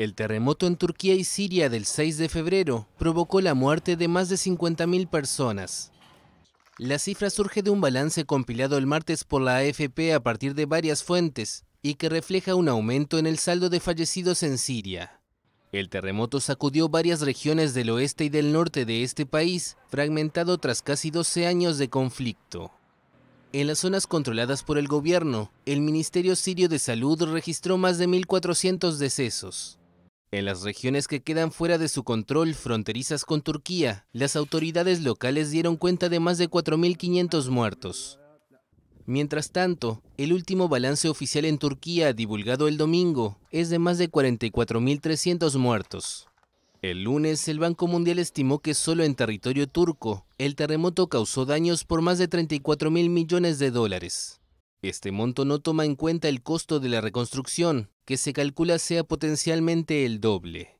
El terremoto en Turquía y Siria del 6 de febrero provocó la muerte de más de 50.000 personas. La cifra surge de un balance compilado el martes por la AFP a partir de varias fuentes y que refleja un aumento en el saldo de fallecidos en Siria. El terremoto sacudió varias regiones del oeste y del norte de este país, fragmentado tras casi 12 años de conflicto. En las zonas controladas por el gobierno, el Ministerio Sirio de Salud registró más de 1.400 decesos. En las regiones que quedan fuera de su control, fronterizas con Turquía, las autoridades locales dieron cuenta de más de 4.500 muertos. Mientras tanto, el último balance oficial en Turquía, divulgado el domingo, es de más de 44.300 muertos. El lunes, el Banco Mundial estimó que solo en territorio turco, el terremoto causó daños por más de 34.000 millones de dólares. Este monto no toma en cuenta el costo de la reconstrucción, que se calcula sea potencialmente el doble.